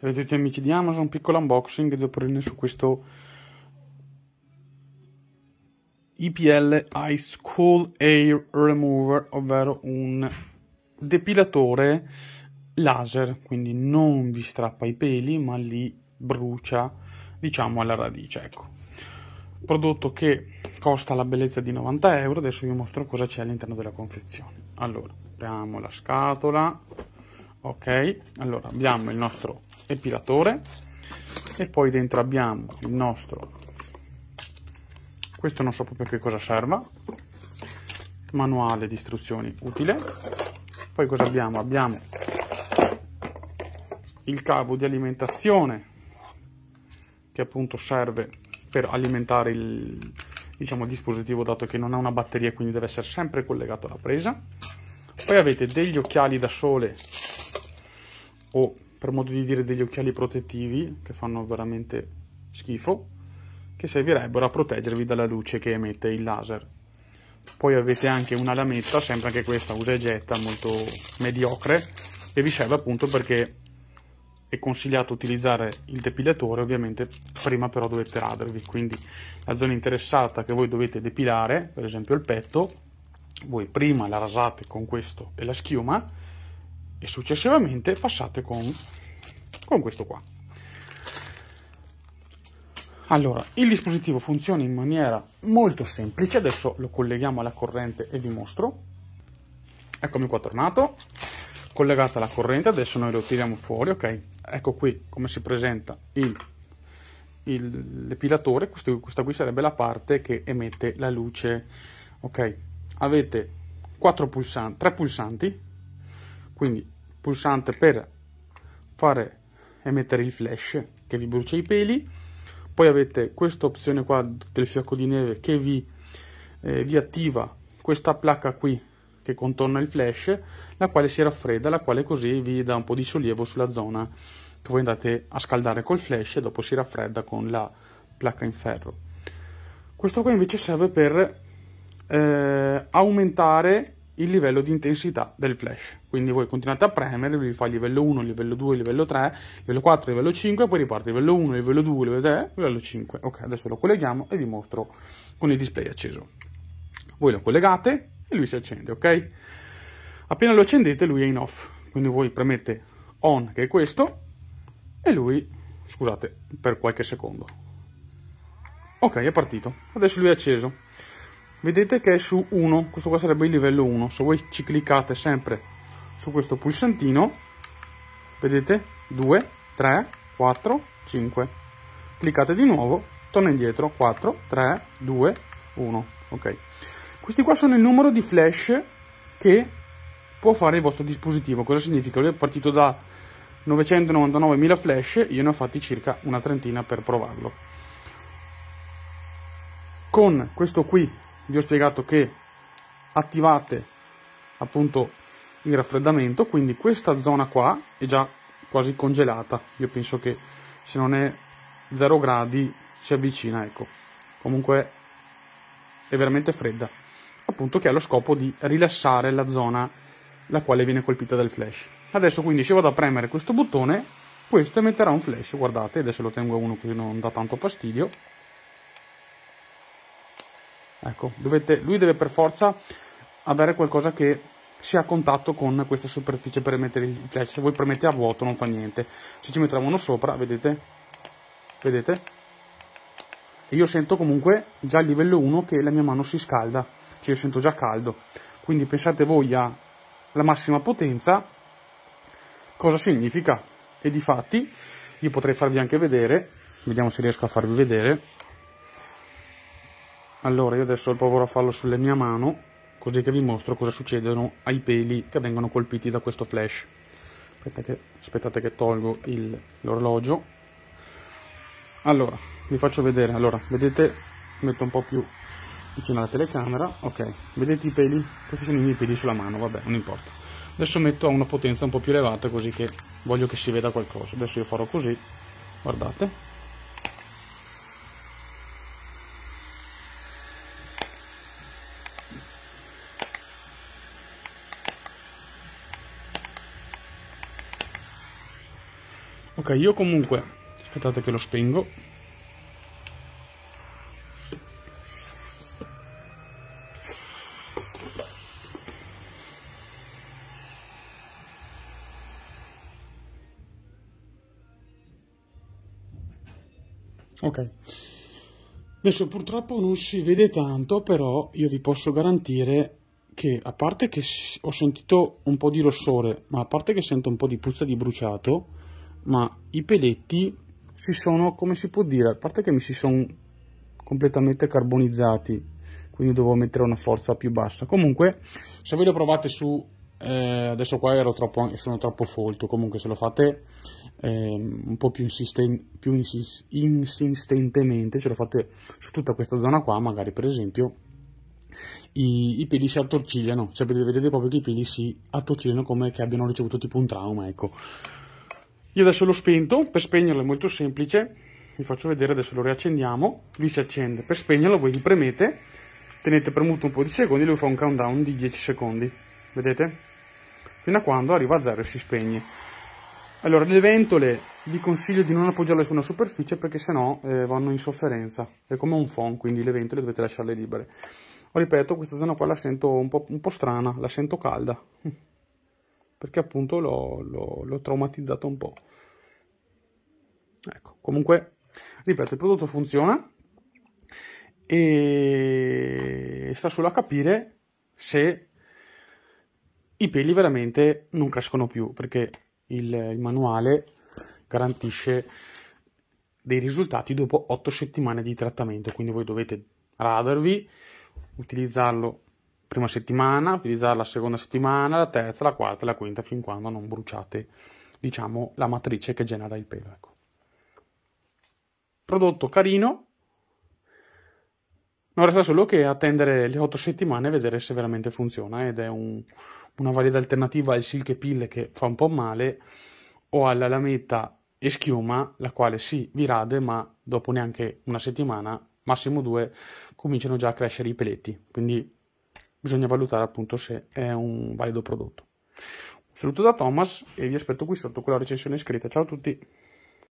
vedete amici di Amazon, piccolo unboxing di Oporine su questo IPL Ice Cool Air Remover, ovvero un depilatore laser, quindi non vi strappa i peli ma li brucia diciamo alla radice. Ecco. Prodotto che costa la bellezza di 90 euro, adesso vi mostro cosa c'è all'interno della confezione. Allora, apriamo la scatola. Ok, allora abbiamo il nostro epilatore e poi dentro abbiamo il nostro questo non so proprio che cosa serva manuale di istruzioni utile poi cosa abbiamo? abbiamo il cavo di alimentazione che appunto serve per alimentare il, diciamo, il dispositivo dato che non ha una batteria quindi deve essere sempre collegato alla presa poi avete degli occhiali da sole o per modo di dire degli occhiali protettivi che fanno veramente schifo, che servirebbero a proteggervi dalla luce che emette il laser. Poi avete anche una lametta, sempre anche questa usa e getta, molto mediocre, e vi serve appunto perché è consigliato utilizzare il depilatore, ovviamente prima però dovete radervi, quindi la zona interessata che voi dovete depilare, per esempio il petto, voi prima la rasate con questo e la schiuma, e successivamente passate con, con questo qua. Allora, il dispositivo funziona in maniera molto semplice, adesso lo colleghiamo alla corrente e vi mostro. Eccomi qua tornato, collegata alla corrente, adesso noi lo tiriamo fuori, ok? Ecco qui come si presenta l'epilatore, questa qui sarebbe la parte che emette la luce, ok? Avete pulsanti, tre pulsanti, quindi pulsante per fare emettere il flash che vi brucia i peli poi avete questa opzione qua del fiocco di neve che vi, eh, vi attiva questa placca qui che contorna il flash la quale si raffredda la quale così vi dà un po' di sollievo sulla zona che voi andate a scaldare col flash e dopo si raffredda con la placca in ferro questo qua invece serve per eh, aumentare il livello di intensità del flash. Quindi voi continuate a premere, vi fa livello 1, livello 2, livello 3, livello 4, livello 5, poi riparte livello 1, livello 2, livello 3, livello 5. Ok, adesso lo colleghiamo e vi mostro con il display acceso. Voi lo collegate e lui si accende, ok? Appena lo accendete lui è in off, quindi voi premete on, che è questo, e lui, scusate, per qualche secondo. Ok, è partito. Adesso lui è acceso vedete che è su 1 questo qua sarebbe il livello 1 se voi ci cliccate sempre su questo pulsantino vedete 2 3 4 5 cliccate di nuovo torna indietro 4 3 2 1 ok questi qua sono il numero di flash che può fare il vostro dispositivo cosa significa io ho partito da 999.000 flash io ne ho fatti circa una trentina per provarlo con questo qui vi ho spiegato che attivate appunto il raffreddamento, quindi questa zona qua è già quasi congelata, io penso che se non è 0 gradi si avvicina, ecco, comunque è veramente fredda, appunto che ha lo scopo di rilassare la zona la quale viene colpita dal flash. Adesso quindi se vado a premere questo bottone, questo emetterà un flash, guardate, adesso lo tengo a uno così non dà tanto fastidio, Ecco, dovete, lui deve per forza avere qualcosa che sia a contatto con questa superficie per mettere il flash. Se voi premete a vuoto non fa niente. Se ci mettiamo uno sopra, vedete? Vedete? io sento comunque già a livello 1 che la mia mano si scalda, cioè io sento già caldo. Quindi pensate voi alla massima potenza, cosa significa? E di fatti io potrei farvi anche vedere, vediamo se riesco a farvi vedere, allora io adesso proverò a farlo sulla mia mano così che vi mostro cosa succedono ai peli che vengono colpiti da questo flash. Aspetta che, aspettate che tolgo l'orologio. Allora, vi faccio vedere. Allora, vedete, metto un po' più vicino alla telecamera. Ok, vedete i peli? Questi sono i miei peli sulla mano, vabbè, non importa. Adesso metto a una potenza un po' più elevata così che voglio che si veda qualcosa. Adesso io farò così, guardate. ok io comunque aspettate che lo spengo ok adesso purtroppo non si vede tanto però io vi posso garantire che a parte che ho sentito un po' di rossore ma a parte che sento un po' di puzza di bruciato ma i peletti si sono, come si può dire, a parte che mi si sono completamente carbonizzati, quindi dovevo mettere una forza più bassa. Comunque, se voi lo provate su, eh, adesso qua ero troppo, sono troppo folto, comunque se lo fate eh, un po' più, insisten più insist insistentemente, ce lo fate su tutta questa zona qua, magari per esempio, i, i, piedi si attorcigliano, cioè vedete proprio che i piedi si attorcigliano come che abbiano ricevuto tipo un trauma, ecco. Io adesso l'ho spento, per spegnerlo è molto semplice, vi faccio vedere, adesso lo riaccendiamo, lui si accende, per spegnerlo voi gli premete, tenete premuto un po' di secondi, lui fa un countdown di 10 secondi, vedete? Fino a quando arriva a zero e si spegne. Allora, le ventole vi consiglio di non appoggiarle su una superficie perché sennò eh, vanno in sofferenza, è come un phon, quindi le ventole dovete lasciarle libere. Ripeto, questa zona qua la sento un po', un po strana, la sento calda perché appunto l'ho traumatizzato un po'. Ecco, comunque, ripeto, il prodotto funziona e sta solo a capire se i peli veramente non crescono più, perché il, il manuale garantisce dei risultati dopo 8 settimane di trattamento, quindi voi dovete radervi, utilizzarlo prima settimana, utilizzare la seconda settimana, la terza, la quarta e la quinta fin quando non bruciate diciamo la matrice che genera il pelo. Ecco. Prodotto carino, non resta solo che attendere le otto settimane e vedere se veramente funziona ed è un, una valida alternativa al silk pill che fa un po' male o alla lametta e schiuma la quale sì vi rade ma dopo neanche una settimana, massimo due, cominciano già a crescere i peletti. Quindi bisogna valutare appunto se è un valido prodotto. Un saluto da Thomas e vi aspetto qui sotto con la recensione scritta. Ciao a tutti!